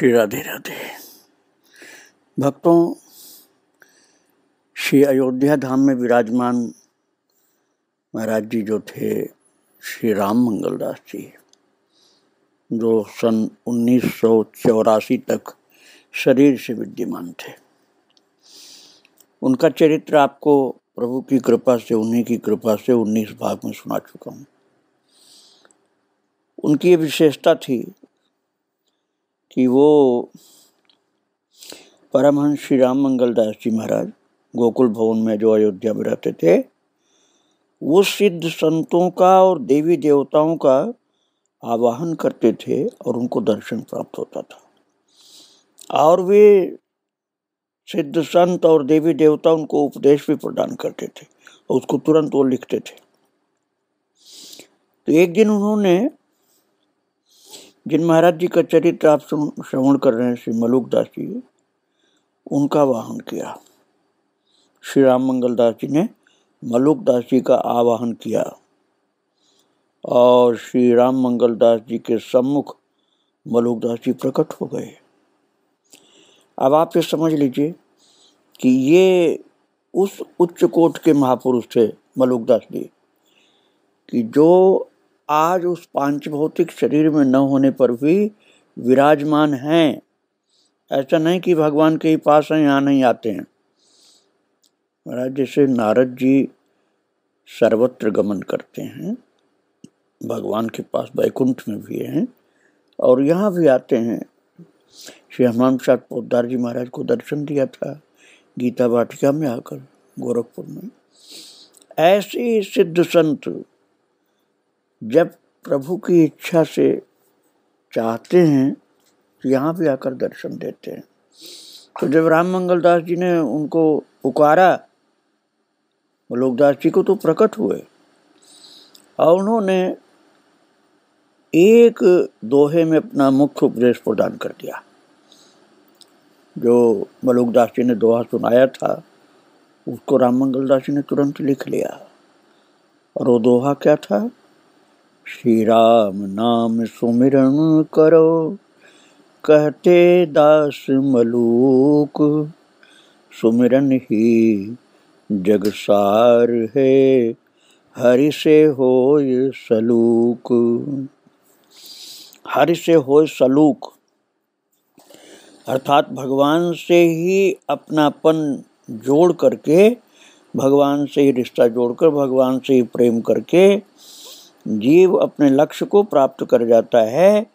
श्री राधे राधे भक्तों श्री अयोध्या धाम में विराजमान महाराज जी जो थे श्री राम मंगलदास जी जो सन उन्नीस तक शरीर से विद्यमान थे उनका चरित्र आपको प्रभु की कृपा से उन्हीं की कृपा से उन्नीस भाग में सुना चुका हूँ उनकी ये विशेषता थी कि वो परमहंस श्री राम मंगल दास जी महाराज गोकुल भवन में जो अयोध्या में रहते थे वो सिद्ध संतों का और देवी देवताओं का आवाहन करते थे और उनको दर्शन प्राप्त होता था और वे सिद्ध संत और देवी देवता उनको उपदेश भी प्रदान करते थे और उसको तुरंत वो लिखते थे तो एक दिन उन्होंने जिन महाराज जी का चरित्र आप श्रवण कर रहे हैं श्री मलुकदास दास जी उनका वाहन किया श्री राम मंगल दास जी ने मलुक दास जी का आवाहन किया और श्री राम मंगल दास जी के सम्मुख मलुकदास दास जी प्रकट हो गए अब आप ये समझ लीजिए कि ये उस उच्च कोट के महापुरुष थे मलुकदास जी कि जो आज उस पांच भौतिक शरीर में न होने पर भी विराजमान हैं ऐसा नहीं कि भगवान के ही पास हैं यहाँ नहीं आते हैं महाराज जैसे नारद जी सर्वत्र गमन करते हैं भगवान के पास बैकुंठ में भी हैं और यहाँ भी आते हैं श्री हमाम साथ पोदार जी महाराज को दर्शन दिया था गीता वाटिका में आकर गोरखपुर में ऐसे सिद्ध संत जब प्रभु की इच्छा से चाहते हैं तो यहाँ भी आकर दर्शन देते हैं तो जब राम मंगल दास जी ने उनको पुकारा लोकदास जी को तो प्रकट हुए और उन्होंने एक दोहे में अपना मुख्य उपदेश प्रदान कर दिया जो मलोकदास जी ने दोहा सुनाया था उसको राम मंगल दास जी ने तुरंत लिख लिया और वो दोहा क्या था श्री राम नाम सुमिरन करो कहते दास मलूक सुमिरन ही जगसार है हरि से हो सलूक हरि से हो सलूक अर्थात भगवान से ही अपनापन जोड़ करके भगवान से ही रिश्ता जोड़कर भगवान से ही प्रेम करके जीव अपने लक्ष्य को प्राप्त कर जाता है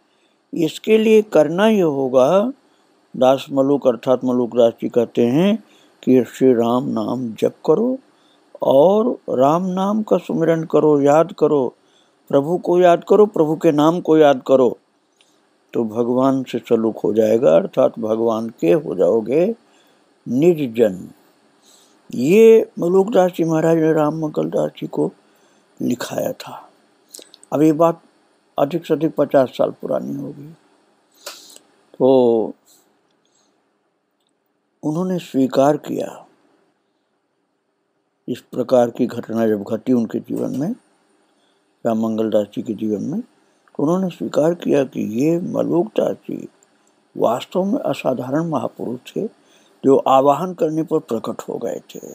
इसके लिए करना ये होगा दास मलुक अर्थात मलुक दास जी कहते हैं कि श्री राम नाम जप करो और राम नाम का सुमिरन करो याद करो प्रभु को याद करो प्रभु के नाम को याद करो तो भगवान से सलूक हो जाएगा अर्थात भगवान के हो जाओगे निज जन ये मलुकदास जी महाराज ने राम मंगलदास जी को लिखाया था अब ये बात अधिक से अधिक पचास साल पुरानी होगी तो उन्होंने स्वीकार किया इस प्रकार की घटना जब घटी उनके जीवन में या मंगलदास जी के जीवन में तो उन्होंने स्वीकार किया कि ये मलोकदास जी वास्तव में असाधारण महापुरुष थे जो आवाहन करने पर प्रकट हो गए थे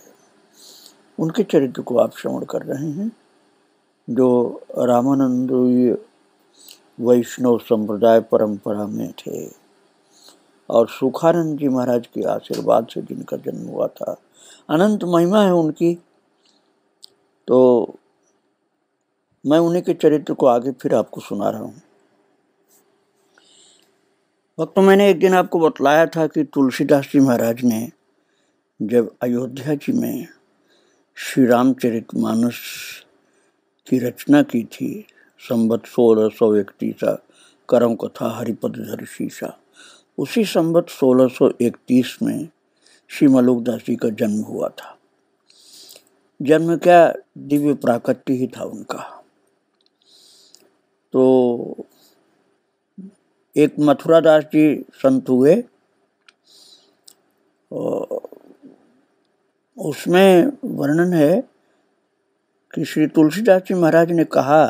उनके चरित्र को आप श्रवण कर रहे हैं जो रामानंद वैष्णव संप्रदाय परंपरा में थे और सुखानंद जी महाराज के आशीर्वाद से जिनका जन्म हुआ था अनंत महिमा है उनकी तो मैं उन्हीं के चरित्र को आगे फिर आपको सुना रहा हूँ वक्त तो मैंने एक दिन आपको बतलाया था कि तुलसीदास जी महाराज ने जब अयोध्या जी में श्री रामचरित मानस की रचना की थी संबत सोलह सौ इकतीस करम कथा हरिपद धर शीशा उसी संबत इकतीस में श्री मलुकदास जी का जन्म हुआ था जन्म क्या दिव्य प्राकृत्य ही था उनका तो एक मथुरा दास जी संत हुए उसमें वर्णन है कि श्री तुलसीदास जी महाराज ने कहा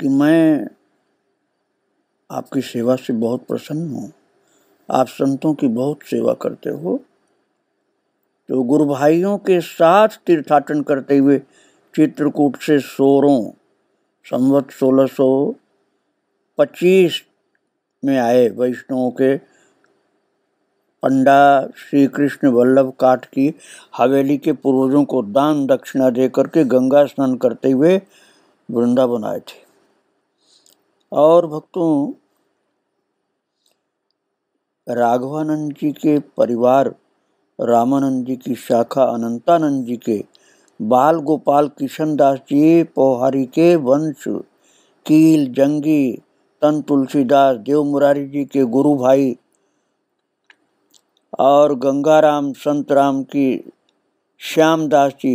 कि मैं आपकी सेवा से बहुत प्रसन्न हूँ आप संतों की बहुत सेवा करते हो तो गुरु भाइयों के साथ तीर्थाटन करते हुए चित्रकूट से सोरों संवत सोलह सौ पच्चीस में आए वैष्णवों के पंडा श्री कृष्ण वल्लभ काठ की हवेली के पूर्वजों को दान दक्षिणा दे करके गंगा स्नान करते हुए वृंदावन आए थे और भक्तों राघवानंद जी के परिवार रामानंद जी की शाखा अनंतानंद जी के बाल गोपाल किशन दास जी पोहारी के वंश कील जंगी तन तुलसीदास देव मुरारी जी के गुरु भाई और गंगाराम संत राम की श्यामदास जी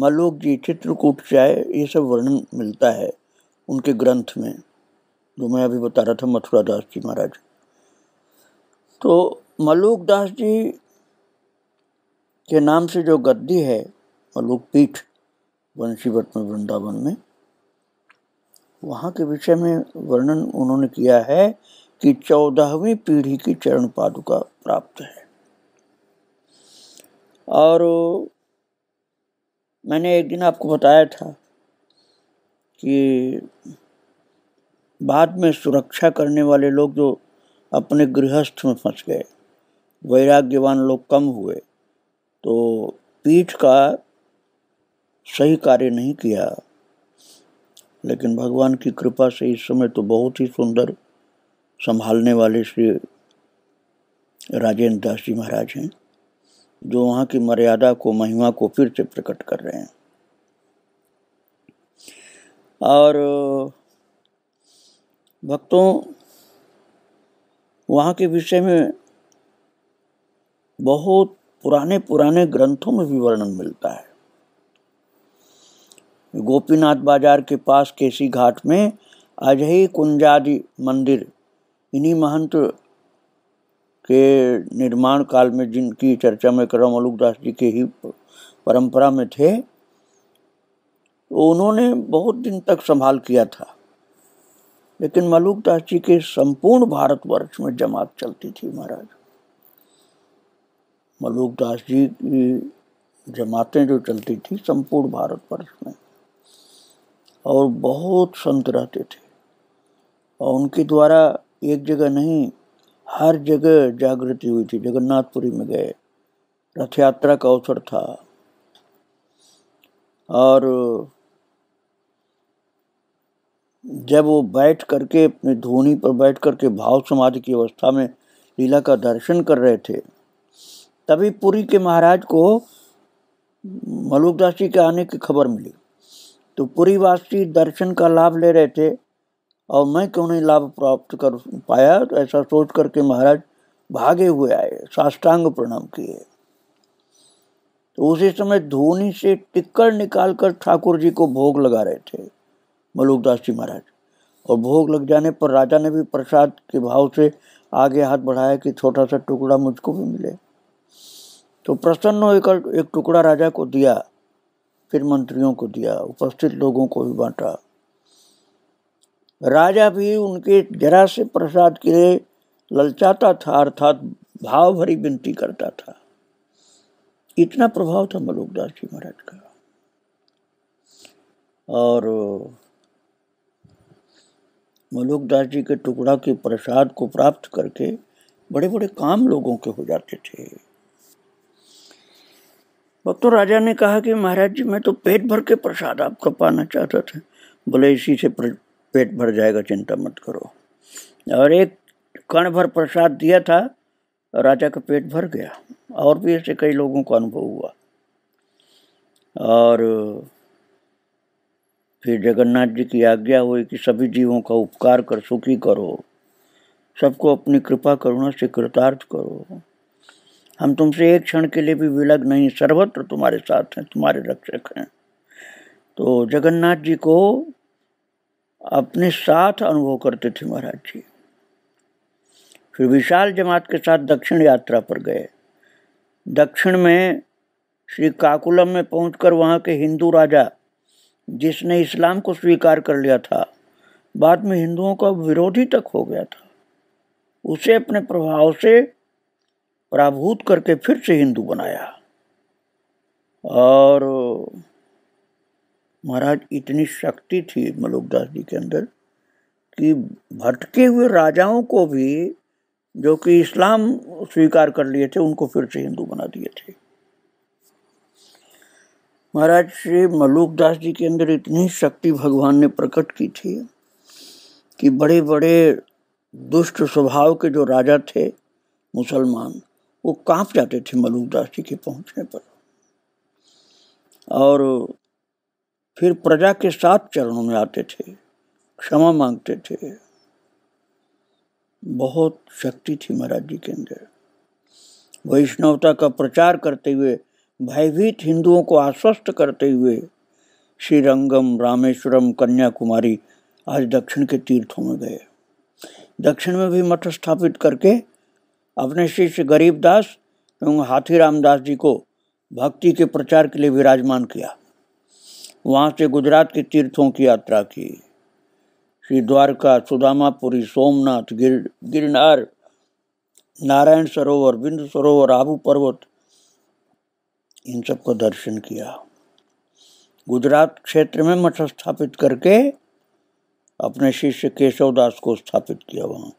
मलोक जी चित्रकूट चाय ये सब वर्णन मिलता है उनके ग्रंथ में जो मैं अभी बता रहा था मथुरा दास जी महाराज तो मलोक दास जी के नाम से जो गद्दी है मलोक पीठ वंशीवत में वृंदावन में वहाँ के विषय में वर्णन उन्होंने किया है कि चौदहवीं पीढ़ी की चरण पादुका प्राप्त है और मैंने एक दिन आपको बताया था कि बाद में सुरक्षा करने वाले लोग जो अपने गृहस्थ में फंस गए वैराग्यवान लोग कम हुए तो पीठ का सही कार्य नहीं किया लेकिन भगवान की कृपा से इस समय तो बहुत ही सुंदर संभालने वाले श्री राजेंद्र दास जी महाराज हैं जो वहाँ की मर्यादा को महिमा को फिर से प्रकट कर रहे हैं और भक्तों वहाँ के विषय में बहुत पुराने पुराने ग्रंथों में भी वर्णन मिलता है गोपीनाथ बाजार के पास केसी घाट में अजय कुंजादि मंदिर इन्हीं महंत के निर्माण काल में जिनकी चर्चा में कर रहा हूँ जी के ही परंपरा में थे तो उन्होंने बहुत दिन तक संभाल किया था लेकिन मलुकदास जी के संपूर्ण भारतवर्ष में जमात चलती थी महाराज मलुकदास जी की जमातें जो चलती थी संपूर्ण भारतवर्ष में और बहुत संत रहते थे और उनके द्वारा एक जगह नहीं हर जगह जागृति हुई थी जगन्नाथपुरी में गए रथ यात्रा का अवसर था और जब वो बैठ करके अपने धोनी पर बैठ करके भाव समाधि की अवस्था में लीला का दर्शन कर रहे थे तभी पुरी के महाराज को मलुकदास जी के आने की खबर मिली तो पुरीवासी दर्शन का लाभ ले रहे थे और मैं क्यों नहीं लाभ प्राप्त कर पाया तो ऐसा सोच करके महाराज भागे हुए आए साष्टांग प्रणाम किए तो उसी समय धोनी से टिक्कर निकाल कर ठाकुर जी को भोग लगा रहे थे मलुकदास जी महाराज और भोग लग जाने पर राजा ने भी प्रसाद के भाव से आगे हाथ बढ़ाया कि छोटा सा टुकड़ा मुझको भी मिले तो प्रसन्न होकर एक टुकड़ा राजा को दिया फिर मंत्रियों को दिया उपस्थित लोगों को भी बांटा राजा भी उनके जरा से प्रसाद के लिए ललचाता था अर्थात भाव भरी विनती करता था इतना प्रभाव था मलोकदास जी महाराज का और मलोकदास जी के टुकड़ा के प्रसाद को प्राप्त करके बड़े बड़े काम लोगों के हो जाते थे भक्तो राजा ने कहा कि महाराज जी मैं तो पेट भर के प्रसाद आपका पाना चाहता था बोले इसी से पेट भर जाएगा चिंता मत करो और एक कण भर प्रसाद दिया था राजा का पेट भर गया और भी ऐसे कई लोगों को अनुभव हुआ और फिर जगन्नाथ जी की आज्ञा हुई कि सभी जीवों का उपकार कर सुखी करो सबको अपनी कृपा करुणा से कृतार्थ करो हम तुमसे एक क्षण के लिए भी विलग नहीं सर्वत्र तुम्हारे साथ हैं तुम्हारे रक्षक हैं तो जगन्नाथ जी को अपने साथ अनुभव करते थे महाराज जी फिर विशाल जमात के साथ दक्षिण यात्रा पर गए दक्षिण में श्री काकुलम में पहुंचकर वहाँ के हिंदू राजा जिसने इस्लाम को स्वीकार कर लिया था बाद में हिंदुओं का विरोधी तक हो गया था उसे अपने प्रभाव से प्राभूत करके फिर से हिंदू बनाया और महाराज इतनी शक्ति थी मलुकदास जी के अंदर कि भटके हुए राजाओं को भी जो कि इस्लाम स्वीकार कर लिए थे उनको फिर से हिंदू बना दिए थे महाराज श्री मलुकदास जी के अंदर इतनी शक्ति भगवान ने प्रकट की थी कि बड़े बड़े दुष्ट स्वभाव के जो राजा थे मुसलमान वो कांप जाते थे मलुकदास जी के पहुंचने पर और फिर प्रजा के साथ चरणों में आते थे क्षमा मांगते थे बहुत शक्ति थी महाराज जी के अंदर वैष्णवता का प्रचार करते हुए भयभीत हिंदुओं को आश्वस्त करते हुए श्रीरंगम रामेश्वरम कन्याकुमारी आज दक्षिण के तीर्थों में गए दक्षिण में भी मठ स्थापित करके अपने शिष्य गरीबदास एवं हाथी रामदास जी को भक्ति के प्रचार के लिए विराजमान किया वहाँ से गुजरात के तीर्थों की यात्रा की श्री द्वारका सुदामापुरी सोमनाथ गिर गिरनार नारायण सरोवर बिंदु सरोवर आबू पर्वत इन को दर्शन किया गुजरात क्षेत्र में मठ स्थापित करके अपने शिष्य केशवदास को स्थापित किया वहाँ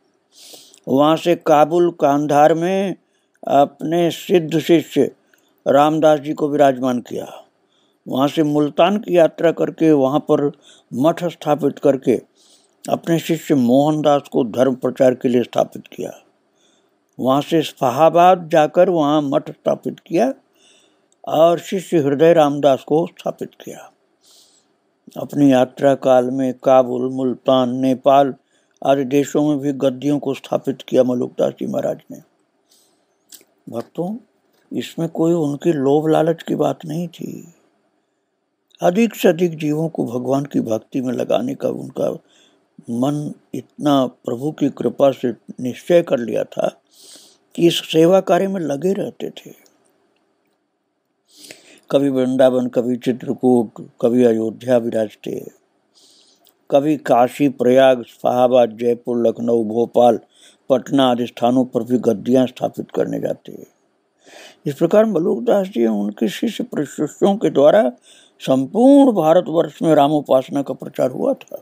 वहाँ से काबुल कांधार में अपने सिद्ध शिष्य रामदास जी को विराजमान किया वहाँ से मुल्तान की यात्रा करके वहाँ पर मठ स्थापित करके अपने शिष्य मोहनदास को धर्म प्रचार के लिए स्थापित किया वहाँ से फहाबाद जाकर वहाँ मठ स्थापित किया और शिष्य हृदय रामदास को स्थापित किया अपनी यात्रा काल में काबुल मुल्तान नेपाल आदि देशों में भी गद्दियों को स्थापित किया मलुकदास जी महाराज ने भक्तों इसमें कोई उनकी लोभ लालच की बात नहीं थी अधिक से अधिक जीवों को भगवान की भक्ति में लगाने का उनका मन इतना प्रभु की कृपा से निश्चय कर लिया था कि इस सेवा कार्य में लगे रहते थे कभी वृंदावन कभी चित्रकूट कभी अयोध्या विराजते कभी काशी प्रयाग शाहबाद जयपुर लखनऊ भोपाल पटना आदि स्थानों पर भी गद्दियाँ स्थापित करने जाते हैं इस प्रकार मलुकदास जी उनके शिष्य प्रशिष्यों के द्वारा संपूर्ण भारतवर्ष में राम उपासना का प्रचार हुआ था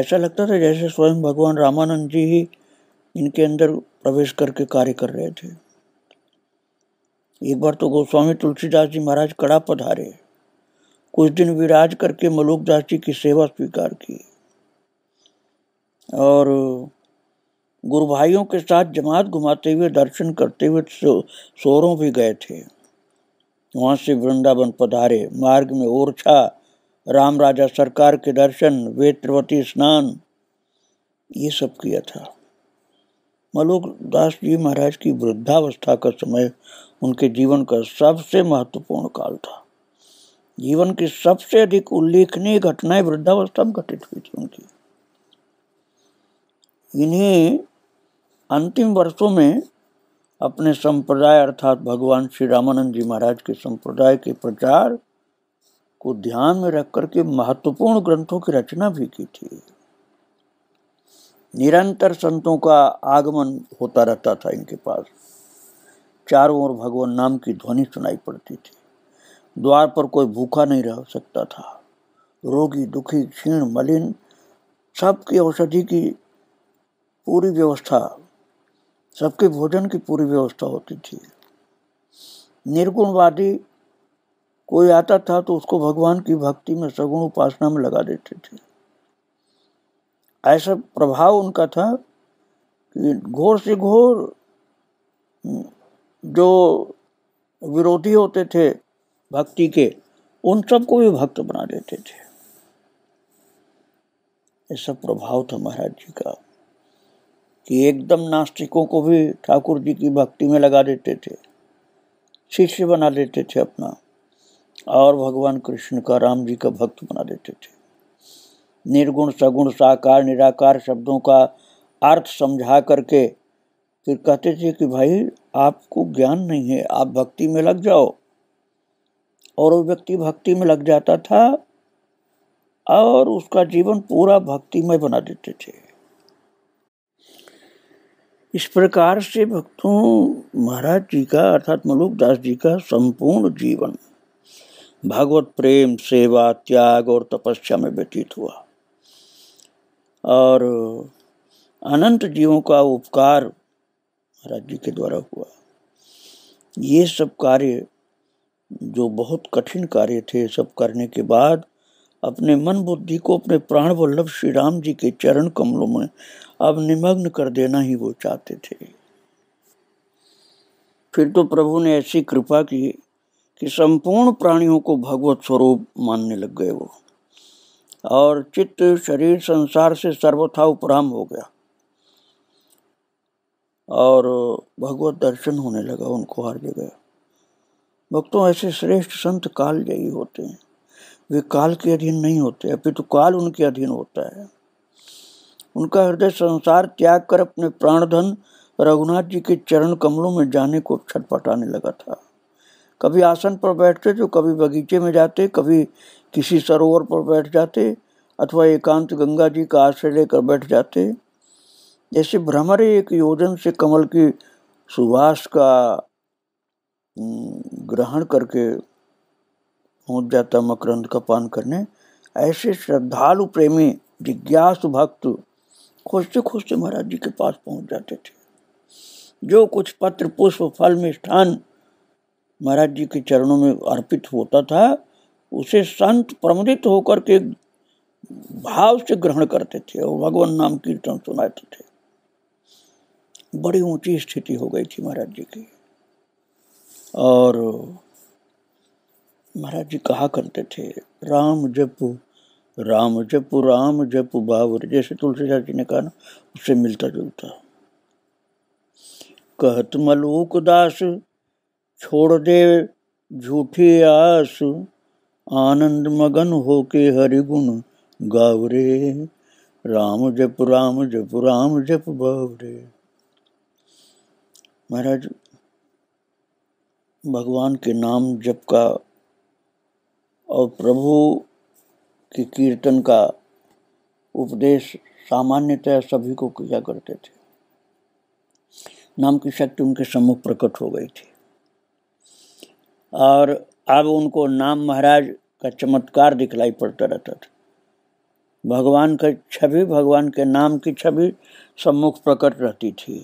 ऐसा लगता था जैसे स्वयं भगवान रामानंद जी ही इनके अंदर प्रवेश करके कार्य कर रहे थे एक बार तो गोस्वामी तुलसीदास जी महाराज कड़ा पधारे कुछ दिन विराज करके मलोकदास जी की सेवा स्वीकार की और गुरु भाइयों के साथ जमात घुमाते हुए दर्शन करते हुए शोरों सोरों भी गए थे वहाँ से वृंदावन पधारे मार्ग में ओरछा राम राजा सरकार के दर्शन वेत्रवती स्नान ये सब किया था मलोक दास जी महाराज की वृद्धावस्था का समय उनके जीवन का सबसे महत्वपूर्ण काल था जीवन की सबसे अधिक उल्लेखनीय घटनाएं वृद्धावस्था में घटित हुई थी उनकी इन्हें अंतिम वर्षों में अपने संप्रदाय अर्थात भगवान श्री रामानंद जी महाराज के संप्रदाय के प्रचार को ध्यान में रख करके महत्वपूर्ण ग्रंथों की रचना भी की थी निरंतर संतों का आगमन होता रहता था इनके पास चारों ओर भगवान नाम की ध्वनि सुनाई पड़ती थी द्वार पर कोई भूखा नहीं रह सकता था रोगी दुखी क्षीण मलिन सबकी औषधि की पूरी व्यवस्था सबके भोजन की पूरी व्यवस्था होती थी निर्गुणवादी कोई आता था तो उसको भगवान की भक्ति में सगुण उपासना में लगा देते थे ऐसा प्रभाव उनका था कि घोर से घोर जो विरोधी होते थे भक्ति के उन सबको भी भक्त बना देते थे ऐसा प्रभाव था महाराज जी का कि एकदम नास्तिकों को भी ठाकुर जी की भक्ति में लगा देते थे शिष्य बना देते थे अपना और भगवान कृष्ण का राम जी का भक्त बना देते थे निर्गुण सगुण साकार निराकार शब्दों का अर्थ समझा करके फिर कहते थे कि भाई आपको ज्ञान नहीं है आप भक्ति में लग जाओ और वो व्यक्ति भक्ति में लग जाता था और उसका जीवन पूरा भक्ति में बना देते थे इस प्रकार से भक्तों महाराज जी का अर्थात मलुक दास जी का संपूर्ण जीवन भागवत प्रेम सेवा त्याग और तपस्या में व्यतीत हुआ और अनंत जीवों का उपकार महाराज जी के द्वारा हुआ ये सब कार्य जो बहुत कठिन कार्य थे सब करने के बाद अपने मन बुद्धि को अपने प्राण वल्लभ श्री राम जी के चरण कमलों में अब निमग्न कर देना ही वो चाहते थे फिर तो प्रभु ने ऐसी कृपा की कि संपूर्ण प्राणियों को भगवत स्वरूप मानने लग गए वो और चित्त शरीर संसार से सर्वथा उपराम हो गया और भगवत दर्शन होने लगा उनको हर जगह भक्तों ऐसे श्रेष्ठ संत काल जयी होते हैं वे काल के अधीन नहीं होते अपितु तो काल उनके अधीन होता है उनका हृदय संसार त्याग कर अपने प्राणधन रघुनाथ जी के चरण कमलों में जाने को छटपटाने लगा था कभी आसन पर बैठते तो कभी बगीचे में जाते कभी किसी सरोवर पर बैठ जाते अथवा एकांत गंगा जी का आश्रय लेकर बैठ जाते जैसे भ्रमर एक योजन से कमल की सुवास का ग्रहण करके पहुंच मकरंद का पान करने ऐसे श्रद्धालु प्रेमी जिज्ञासु भक्त खोजते खोजते महाराज जी के पास पहुंच जाते थे जो कुछ पत्र पुष्प फल में स्थान महाराज जी के चरणों में अर्पित होता था उसे संत प्रमोदित होकर के भाव से ग्रहण करते थे और भगवान नाम कीर्तन सुनाते थे बड़ी ऊंची स्थिति हो गई थी महाराज जी की और महाराज जी कहा करते थे राम जप राम जप राम जप बावर जैसे तुलसीदास जी ने कहा ना उससे मिलता जुलता कहत मलूक दास छोड़ दे झूठी आस आनंद मगन हो के हरिगुण गावरे राम जप राम जप राम जप बावरे महाराज भगवान के नाम जप का और प्रभु के कीर्तन का उपदेश सामान्यतः सभी को किया करते थे नाम की शक्ति उनके सम्मुख प्रकट हो गई थी और अब उनको नाम महाराज का चमत्कार दिखलाई पड़ता रहता था भगवान का छवि भगवान के नाम की छवि सम्मुख प्रकट रहती थी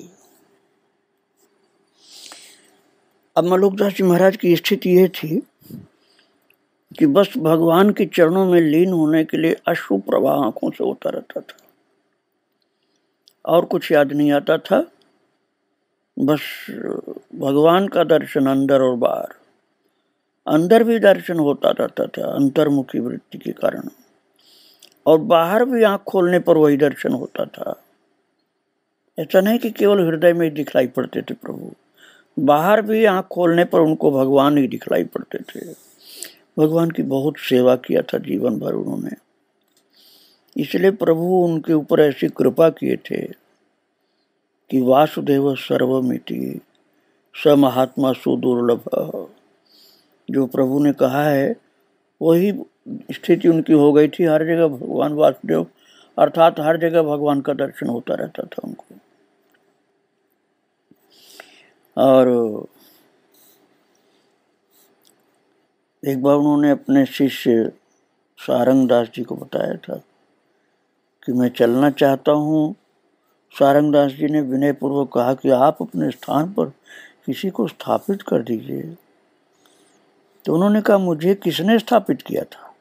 अब मलुकदास जी महाराज की स्थिति यह थी कि बस भगवान के चरणों में लीन होने के लिए अश्रु प्रवाह आंखों से होता रहता था और कुछ याद नहीं आता था बस भगवान का दर्शन अंदर और बाहर अंदर भी दर्शन होता रहता था अंतर्मुखी वृत्ति के कारण और बाहर भी आंख खोलने पर वही दर्शन होता था ऐसा नहीं कि केवल हृदय में ही दिखलाई पड़ते थे प्रभु बाहर भी आंख खोलने पर उनको भगवान ही दिखलाई पड़ते थे भगवान की बहुत सेवा किया था जीवन भर उन्होंने इसलिए प्रभु उनके ऊपर ऐसी कृपा किए थे कि वासुदेव सर्वमिति स महात्मा सुदुर्लभ जो प्रभु ने कहा है वही स्थिति उनकी हो गई थी हर जगह भगवान वासुदेव अर्थात हर जगह भगवान का दर्शन होता रहता था उनको और एक बार उन्होंने अपने शिष्य सारंग दास जी को बताया था कि मैं चलना चाहता हूँ सारंग दास जी ने विनयपूर्वक कहा कि आप अपने स्थान पर किसी को स्थापित कर दीजिए तो उन्होंने कहा मुझे किसने स्थापित किया था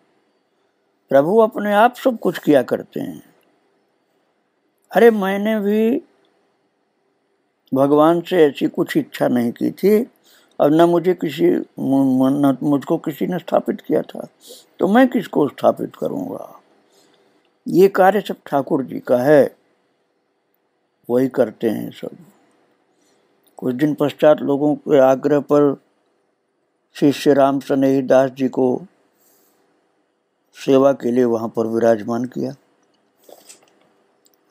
प्रभु अपने आप सब कुछ किया करते हैं अरे मैंने भी भगवान से ऐसी कुछ इच्छा नहीं की थी अब न मुझे किसी न मुझको किसी ने स्थापित किया था तो मैं किसको स्थापित करूँगा ये कार्य सब ठाकुर जी का है वही करते हैं सब कुछ दिन पश्चात लोगों के आग्रह पर शिष्य राम सनेही दास जी को सेवा के लिए वहाँ पर विराजमान किया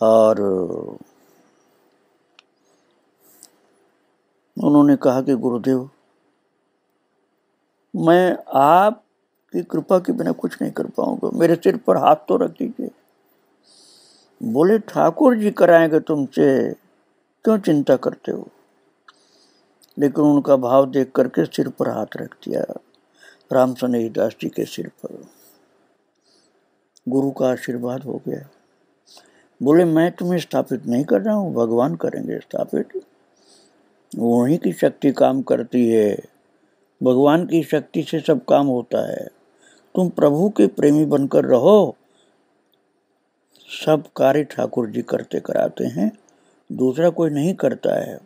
और उन्होंने कहा कि गुरुदेव मैं आप की कृपा के बिना कुछ नहीं कर पाऊंगा मेरे सिर पर हाथ तो रख दीजिए बोले ठाकुर जी कराएंगे तुमसे क्यों चिंता करते हो लेकिन उनका भाव देख करके सिर पर हाथ रख दिया राम सनेही दास जी के सिर पर गुरु का आशीर्वाद हो गया बोले मैं तुम्हें स्थापित नहीं कर रहा हूँ भगवान करेंगे स्थापित वहीं की शक्ति काम करती है भगवान की शक्ति से सब काम होता है तुम प्रभु के प्रेमी बनकर रहो सब कार्य ठाकुर जी करते कराते हैं दूसरा कोई नहीं करता है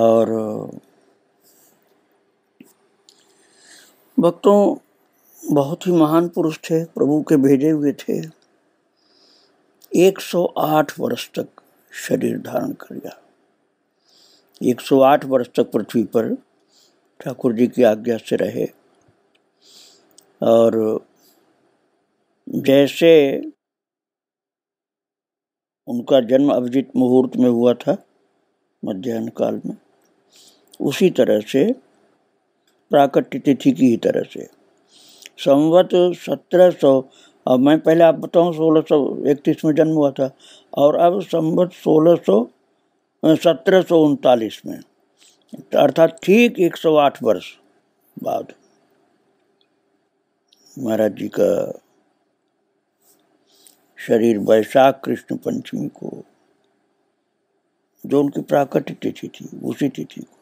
और भक्तों बहुत ही महान पुरुष थे प्रभु के भेजे हुए थे 108 वर्ष तक शरीर धारण कर लिया 108 वर्ष तक पृथ्वी पर ठाकुर जी की आज्ञा से रहे और जैसे उनका जन्म अभिजीत मुहूर्त में हुआ था मध्यान्ह काल में उसी तरह से प्राकट्य तिथि की ही तरह से संवत सत्रह सौ अब मैं पहले आप बताऊं सोलह सौ इकतीस में जन्म हुआ था और अब संवत सोलह सौ सत्रह सौ उनतालीस में अर्थात ठीक 108 वर्ष बाद महाराज जी का शरीर वैशाख कृष्ण पंचमी को जो उनकी प्राकृतिक तिथि थी उसी तिथि को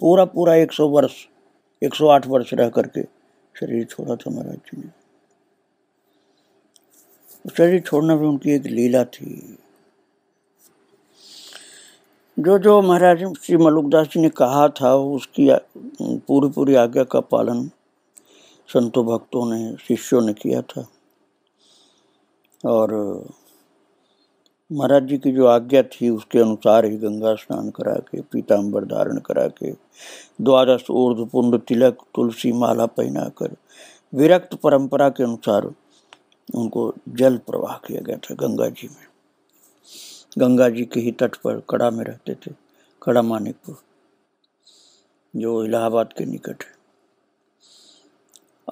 पूरा पूरा 100 वर्ष 108 वर्ष रह करके शरीर छोड़ा था महाराज जी ने शरीर छोड़ना भी उनकी एक लीला थी जो जो महाराज श्री मलुकदास जी ने कहा था उसकी पूरी पूरी आज्ञा का पालन संतों भक्तों ने शिष्यों ने किया था और महाराज जी की जो आज्ञा थी उसके अनुसार ही गंगा स्नान करा के पीताम्बर धारण करा के द्वादश ऊर्ध तिलक तुलसी माला पहना कर विरक्त परंपरा के अनुसार उनको जल प्रवाह किया गया था गंगा जी में गंगा जी के ही तट पर कड़ा में रहते थे कड़ा मानिकपुर जो इलाहाबाद के निकट है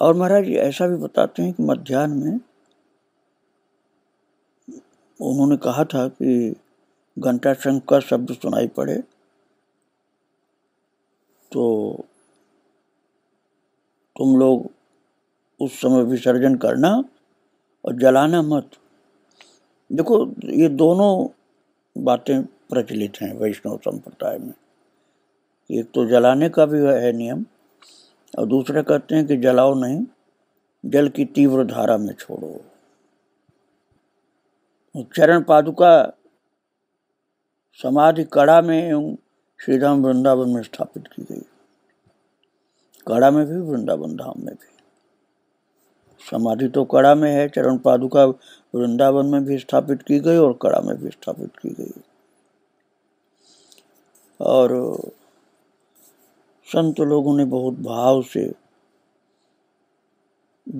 और महाराज जी ऐसा भी बताते हैं कि मध्यान्ह में उन्होंने कहा था कि घंटा शंख का शब्द सुनाई पड़े तो तुम लोग उस समय विसर्जन करना और जलाना मत देखो ये दोनों बातें प्रचलित हैं वैष्णव संप्रदाय में एक तो जलाने का भी है नियम और दूसरे कहते हैं कि जलाओ नहीं जल की तीव्र धारा में छोड़ो चरण पादुका समाधि कड़ा में एवं श्रीधाम वृंदावन में स्थापित की गई कड़ा में भी वृंदावन धाम में भी समाधि तो कड़ा में है चरण पादुका वृंदावन में भी स्थापित की गई और कड़ा में भी स्थापित की गई और संत लोगों ने बहुत भाव से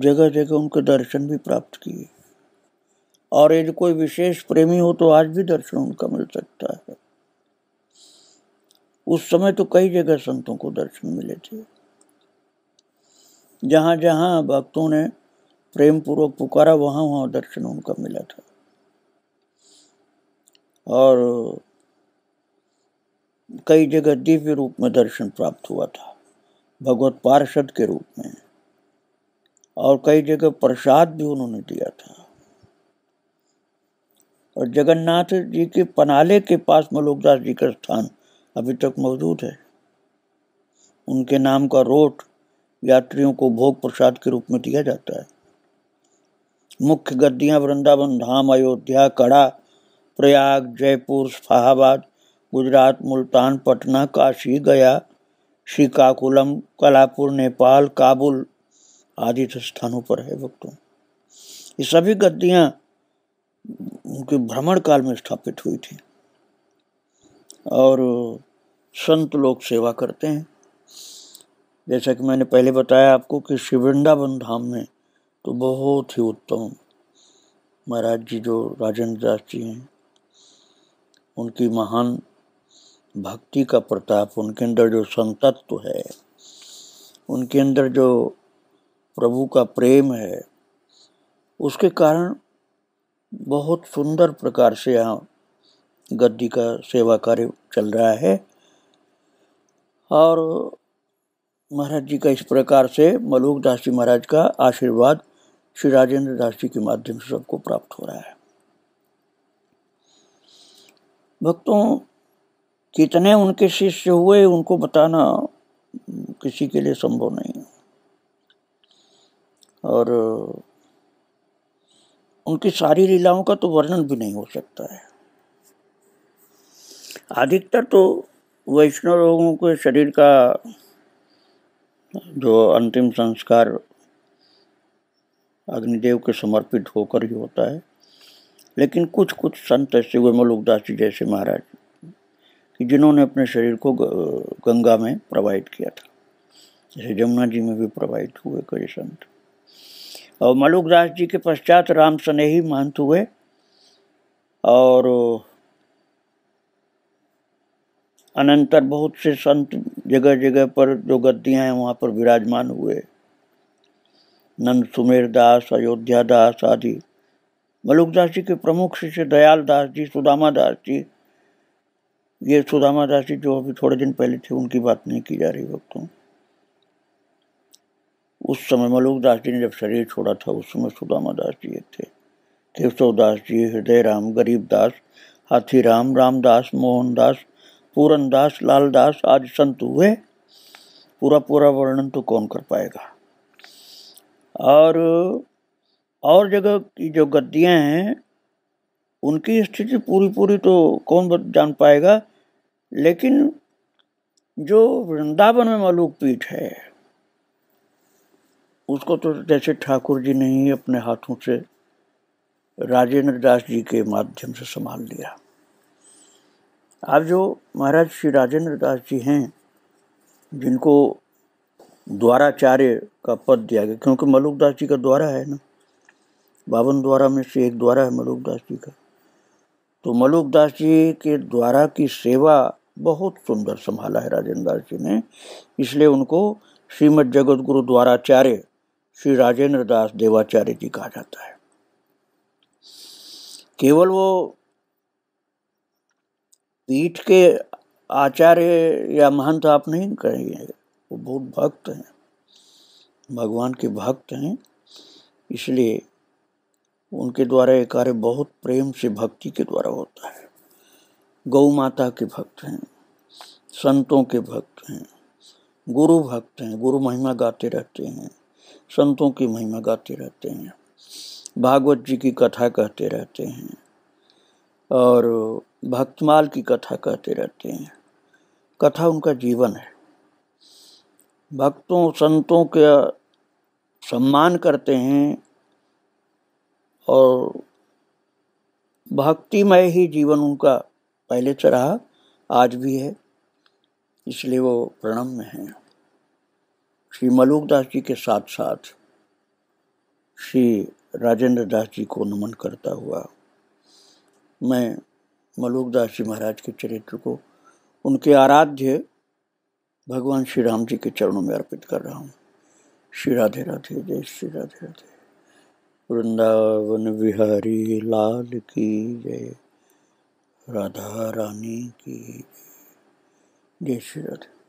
जगह जगह उनके दर्शन भी प्राप्त किए और यदि कोई विशेष प्रेमी हो तो आज भी दर्शन उनका मिल सकता है उस समय तो कई जगह संतों को दर्शन मिले थे जहाँ जहाँ भक्तों ने प्रेम पूर्वक पुकारा वहाँ वहाँ दर्शन उनका मिला था और कई जगह दिव्य रूप में दर्शन प्राप्त हुआ था भगवत पार्षद के रूप में और कई जगह प्रसाद भी उन्होंने दिया था और जगन्नाथ जी के पनाले के पास मलोकदास जी का स्थान अभी तक मौजूद है उनके नाम का रोट यात्रियों को भोग प्रसाद के रूप में दिया जाता है मुख्य गद्दियाँ वृंदावन धाम अयोध्या कड़ा प्रयाग जयपुर फहाबाद गुजरात मुल्तान पटना काशी गया श्रीकाकुलम कलापुर नेपाल काबुल आदि तो स्थानों पर है भक्तों ये सभी गद्दियाँ उनके भ्रमण काल में स्थापित हुई थी और संत लोग सेवा करते हैं जैसा कि मैंने पहले बताया आपको कि शिवृंदावन धाम में तो बहुत ही उत्तम महाराज जी जो राजेंद्र दास जी हैं उनकी महान भक्ति का प्रताप उनके अंदर जो संतत्व है उनके अंदर जो प्रभु का प्रेम है उसके कारण बहुत सुंदर प्रकार से यहाँ गद्दी का सेवा कार्य चल रहा है और महाराज जी का इस प्रकार से मलूक दास जी महाराज का आशीर्वाद श्री राजेंद्र दास जी के माध्यम से सबको प्राप्त हो रहा है भक्तों कितने उनके शिष्य हुए उनको बताना किसी के लिए संभव नहीं है और उनकी सारी लीलाओं का तो वर्णन भी नहीं हो सकता है अधिकतर तो वैष्णव लोगों के शरीर का जो अंतिम संस्कार अग्निदेव के समर्पित होकर ही होता है लेकिन कुछ कुछ संत ऐसे हुए मलुकदास जी जैसे महाराज कि जिन्होंने अपने शरीर को गंगा में प्रवाहित किया था जैसे जमुना जी में भी प्रवाहित हुए कई संत और मलुकदास जी के पश्चात राम स्नेही महंत हुए और अनंतर बहुत से संत जगह जगह पर जो गद्दियाँ हैं वहाँ पर विराजमान हुए नंद सुमेर दास अयोध्या दास आदि मलुकदास जी के प्रमुख शिष्य दयाल दास जी सुदामा दास जी ये सुदामा दास जी जो अभी थोड़े दिन पहले थे उनकी बात नहीं की जा रही भक्तों उस समय मलुकदास जी ने जब शरीर छोड़ा था उस समय सुदामा दास जी एक थे केशव दास जी हृदय राम गरीब दास हाथी राम रामदास मोहनदास पूरनदास पूरन दास लाल दास आदि संत हुए पूरा पूरा वर्णन तो कौन कर पाएगा और और जगह की जो गद्दियाँ हैं उनकी स्थिति पूरी पूरी तो कौन जान पाएगा लेकिन जो वृंदावन में मलूक पीठ है उसको तो जैसे ठाकुर जी ने ही अपने हाथों से राजेंद्र दास जी के माध्यम से संभाल लिया आप जो महाराज श्री राजेंद्र दास जी हैं जिनको द्वाराचार्य का पद दिया गया क्योंकि मलुकदास जी का द्वारा है ना बावन द्वारा में से एक द्वारा है मलुकदास जी का तो मलुकदास जी के द्वारा की सेवा बहुत सुंदर संभाला है राजेंद्र दास जी ने इसलिए उनको श्रीमद जगत गुरु द्वाराचार्य श्री राजेंद्र दास देवाचार्य जी कहा जाता है केवल वो पीठ के आचार्य या महंत आप नहीं कहेंगे वो बहुत भक्त हैं भगवान के भक्त हैं इसलिए उनके द्वारा ये कार्य बहुत प्रेम से भक्ति के द्वारा होता है गौ माता के भक्त हैं संतों के भक्त हैं गुरु भक्त हैं गुरु महिमा गाते रहते हैं संतों की महिमा गाते रहते हैं भागवत जी की कथा कहते रहते हैं और भक्तमाल की कथा कहते रहते हैं कथा उनका जीवन है भक्तों संतों का सम्मान करते हैं और भक्तिमय ही जीवन उनका पहले से रहा आज भी है इसलिए वो प्रणम में हैं श्री मलूकदास जी के साथ साथ श्री राजेंद्र दास जी को नमन करता हुआ मैं मलूकदास जी महाराज के चरित्र को उनके आराध्य भगवान श्री राम जी के चरणों में अर्पित कर रहा हूँ श्री राधे राधे जय श्री राधे राधे वृंदावन विहारी लाल की जय राधा रानी की जय श्री राधे